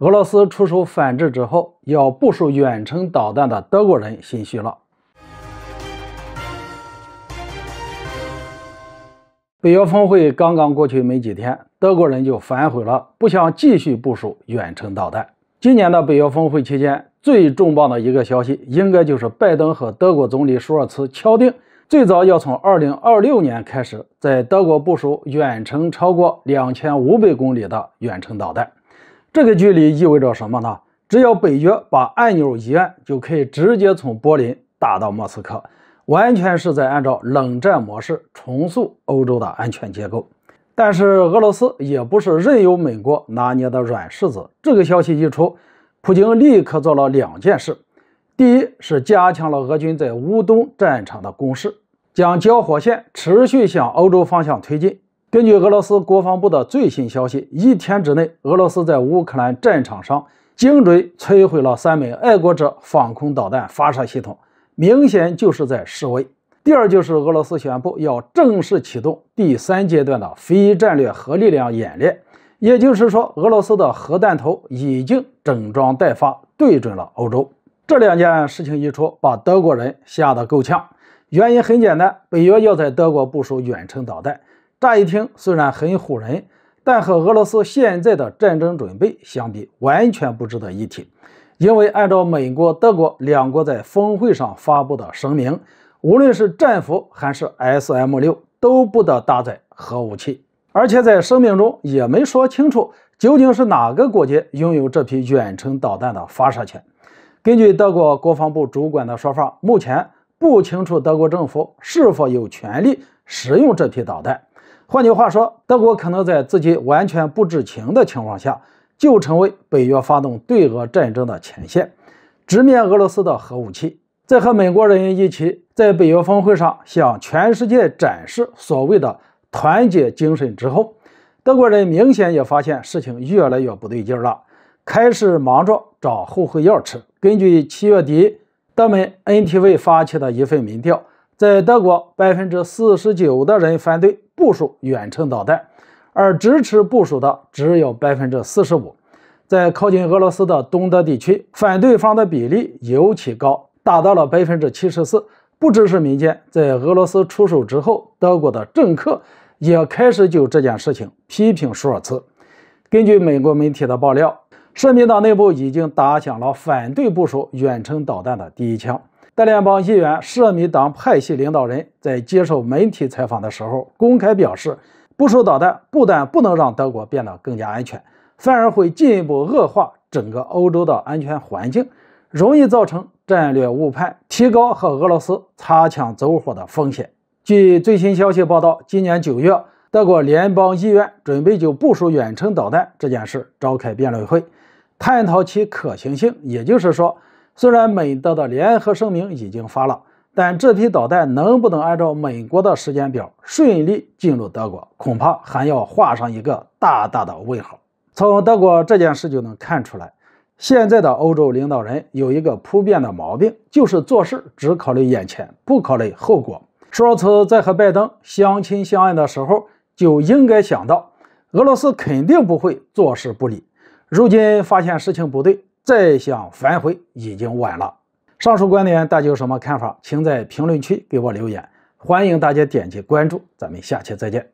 俄罗斯出手反制之后，要部署远程导弹的德国人心虚了。北约峰会刚刚过去没几天，德国人就反悔了，不想继续部署远程导弹。今年的北约峰会期间，最重磅的一个消息，应该就是拜登和德国总理舒尔茨敲定，最早要从二零二六年开始，在德国部署远程超过两千五百公里的远程导弹。这个距离意味着什么呢？只要北约把按钮一按，就可以直接从柏林打到莫斯科，完全是在按照冷战模式重塑欧洲的安全结构。但是俄罗斯也不是任由美国拿捏的软柿子。这个消息一出，普京立刻做了两件事：第一是加强了俄军在乌东战场的攻势，将交火线持续向欧洲方向推进。根据俄罗斯国防部的最新消息，一天之内，俄罗斯在乌克兰战场上精准摧毁了三枚爱国者防空导弹发射系统，明显就是在示威。第二，就是俄罗斯宣布要正式启动第三阶段的非战略核力量演练，也就是说，俄罗斯的核弹头已经整装待发，对准了欧洲。这两件事情一出，把德国人吓得够呛。原因很简单，北约要在德国部署远程导弹。乍一听虽然很唬人，但和俄罗斯现在的战争准备相比，完全不值得一提。因为按照美国、德国两国在峰会上发布的声明，无论是战斧还是 S M 六，都不得搭载核武器。而且在声明中也没说清楚，究竟是哪个国家拥有这批远程导弹的发射权。根据德国国防部主管的说法，目前不清楚德国政府是否有权利使用这批导弹。换句话说，德国可能在自己完全不知情的情况下，就成为北约发动对俄战争的前线，直面俄罗斯的核武器。在和美国人一起在北约峰会上向全世界展示所谓的团结精神之后，德国人明显也发现事情越来越不对劲了，开始忙着找后悔药吃。根据七月底德美 NTV 发起的一份民调。在德国，百分之四十九的人反对部署远程导弹，而支持部署的只有百分之四十五。在靠近俄罗斯的东德地区，反对方的比例尤其高，达到了百分之七十四。不只是民间，在俄罗斯出手之后，德国的政客也开始就这件事情批评舒尔茨。根据美国媒体的爆料，社民党内部已经打响了反对部署远程导弹的第一枪。德联邦议员社民党派系领导人在接受媒体采访的时候，公开表示，部署导弹不但不能让德国变得更加安全，反而会进一步恶化整个欧洲的安全环境，容易造成战略误判，提高和俄罗斯擦枪走火的风险。据最新消息报道，今年九月，德国联邦议院准备就部署远程导弹这件事召开辩论会，探讨其可行性。也就是说。虽然美德的联合声明已经发了，但这批导弹能不能按照美国的时间表顺利进入德国，恐怕还要画上一个大大的问号。从德国这件事就能看出来，现在的欧洲领导人有一个普遍的毛病，就是做事只考虑眼前，不考虑后果。舒尔茨在和拜登相亲相爱的时候，就应该想到俄罗斯肯定不会坐视不理。如今发现事情不对。再想反悔已经晚了。上述观点大家有什么看法，请在评论区给我留言。欢迎大家点击关注，咱们下期再见。